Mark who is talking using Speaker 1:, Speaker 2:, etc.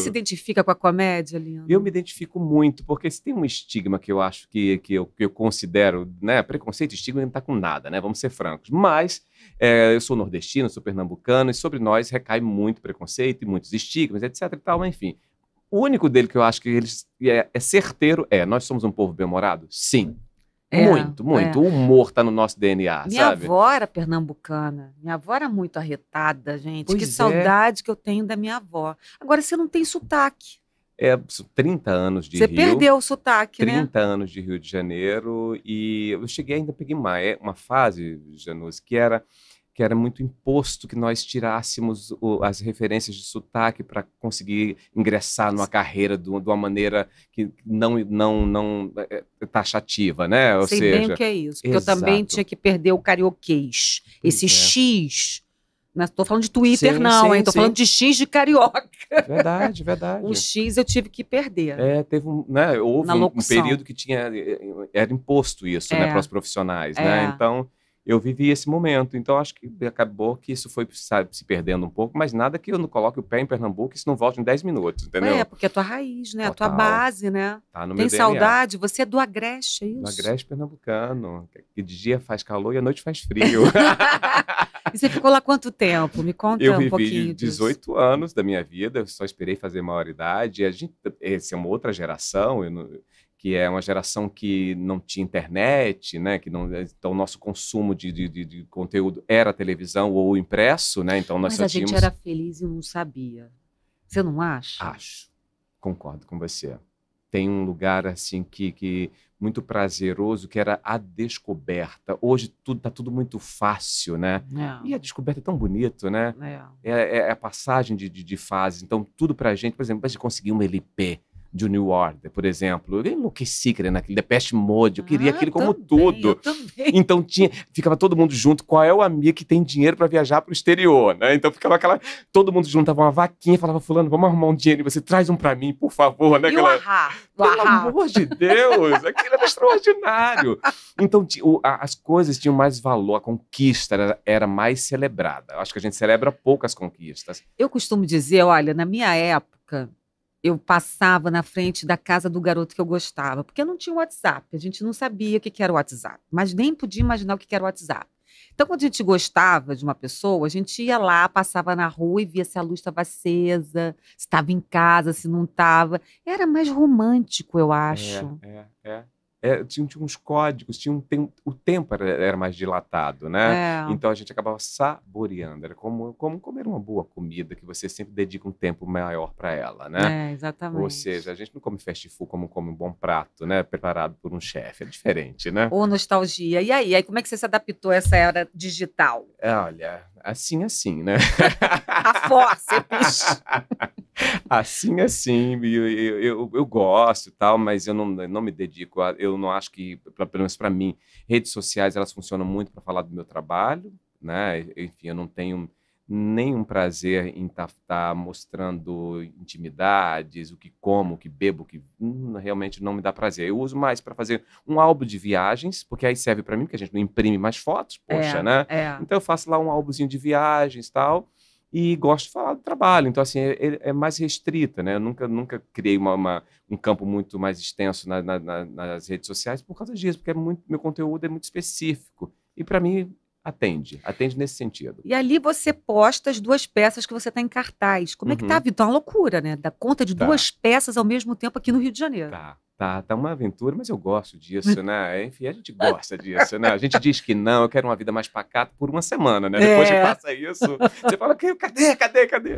Speaker 1: Você se
Speaker 2: identifica com a comédia, Leandro?
Speaker 1: Eu me identifico muito, porque se tem um estigma que eu acho que, que, eu, que eu considero, né? Preconceito e estigma não está com nada, né? Vamos ser francos. Mas é, eu sou nordestino, sou pernambucano, e sobre nós recai muito preconceito e muitos estigmas, etc e tal, mas enfim. O único dele que eu acho que eles é, é certeiro é: nós somos um povo bem-humorado? Sim.
Speaker 2: É, muito, é. muito. É. O
Speaker 1: humor tá no nosso DNA, minha sabe? Minha avó
Speaker 2: era pernambucana. Minha avó era muito arretada, gente. Pois que é. saudade que eu tenho da minha avó. Agora, você não tem sotaque.
Speaker 1: É, 30 anos de você Rio. Você perdeu o sotaque, 30 né? 30 anos de Rio de Janeiro. E eu cheguei ainda, peguei uma, é, uma fase, Janus, que era que era muito imposto que nós tirássemos o, as referências de sotaque para conseguir ingressar numa carreira do, de uma maneira que não não não é, eh, eh, taxativa, tá né? Ou Sei seja, bem o que é isso. Porque eu também tinha
Speaker 2: que perder o carioquês, esse é. X. estou né? falando de Twitter, sim, não, Estou falando de X de carioca. É verdade, é verdade. O X eu tive que perder.
Speaker 1: É, teve um, né? Houve um, um, período que tinha. Eh, era imposto isso, né, é. né, para os profissionais, né? É. Então eu vivi esse momento. Então, acho que acabou que isso foi sabe, se perdendo um pouco, mas nada que eu não coloque o pé em Pernambuco e isso não volte em 10 minutos, entendeu? É, porque
Speaker 2: é a tua raiz, né? É Total. A tua base, né? Tá no Tem saudade, você é do Agreste, é isso? Do Agreste
Speaker 1: pernambucano, que de dia faz calor e à noite faz frio.
Speaker 2: e você ficou lá quanto tempo? Me conta eu um pouquinho. Eu vivi
Speaker 1: 18 disso. anos da minha vida, eu só esperei fazer maioridade. A gente, essa é uma outra geração, eu não que é uma geração que não tinha internet, né? Que não, eh, então o nosso consumo de, de, de conteúdo era televisão ou impresso, né? Então nós Mas a tínhamos... gente era
Speaker 2: feliz e não sabia. Você não acha?
Speaker 1: Acho. Concordo com você. Tem um lugar assim que, que muito prazeroso, que era a descoberta. Hoje tudo tá tudo muito fácil, né? É. E a descoberta é tão bonito, né? É, é, é a passagem de, de, de fase. Então, tudo a gente, por exemplo, a gente conseguir um LP de New Order, por exemplo. Eu enlouqueci querendo aquilo, Depeche Mode, eu queria ah, aquilo como também, tudo. Então tinha, ficava todo mundo junto, qual é o amigo que tem dinheiro para viajar para o exterior, né? Então ficava aquela, todo mundo junto, tava uma vaquinha, falava fulano, vamos arrumar um dinheiro, e você traz um para mim, por favor, né, e galera?
Speaker 2: Pelo ahá. amor de
Speaker 1: Deus, aquilo era extraordinário. Então o, a, as coisas tinham mais valor, a conquista era, era mais celebrada. Acho que a gente celebra poucas conquistas.
Speaker 2: Eu costumo dizer, olha, na minha época, eu passava na frente da casa do garoto que eu gostava, porque não tinha WhatsApp, a gente não sabia o que era o WhatsApp, mas nem podia imaginar o que era o WhatsApp. Então, quando a gente gostava de uma pessoa, a gente ia lá, passava na rua e via se a luz estava acesa, se estava em casa, se não estava. Era mais romântico, eu é, acho.
Speaker 1: É, é, é é, tinha, tinha, uns códigos, tinha um tem, o tempo era, era, mais dilatado, né? É. Então a gente acabava saboreando, era como, como comer uma boa comida, que você sempre dedica um tempo maior para ela, né? É, exatamente. Ou seja, a gente não come fast food como come um bom prato, né? Preparado por um chefe, é diferente, né? Ou
Speaker 2: nostalgia. E aí, aí, como é que você se adaptou a essa era digital?
Speaker 1: É, olha, assim, assim, né? A força, Assim, assim, eu, eu, eu, gosto e tal, mas eu não, não me dedico, a, eu não acho que, pra, pelo menos para mim, redes sociais, elas funcionam muito para falar do meu trabalho, né? Enfim, eu não tenho nenhum prazer em estar tá, tá mostrando intimidades, o que como, o que bebo, o que hum, realmente não me dá prazer. Eu uso mais para fazer um álbum de viagens, porque aí serve para mim, porque a gente não imprime mais fotos, é, poxa, é, né? É. Então eu faço lá um álbumzinho de viagens, tal. E gosto de falar do trabalho, então assim é, é, é mais restrita, né? Eu nunca, nunca criei uma, uma um campo muito mais extenso na, na, na, nas redes sociais por causa disso, porque é muito, meu conteúdo é muito específico. E para mim atende. Atende nesse sentido.
Speaker 2: E ali você posta as duas peças que você está em cartaz. Como uhum. é que tá a uhum. vida? Tá uma loucura, né? Da conta de tá. duas peças ao mesmo tempo aqui no Rio de Janeiro. Tá.
Speaker 1: Tá, tá uma aventura, mas eu gosto disso, né? Enfim, a gente gosta disso, né? A gente diz que não, eu quero uma vida mais pacata por uma semana, né? É. Depois é. que passa isso, você fala, cadê, cadê, cadê?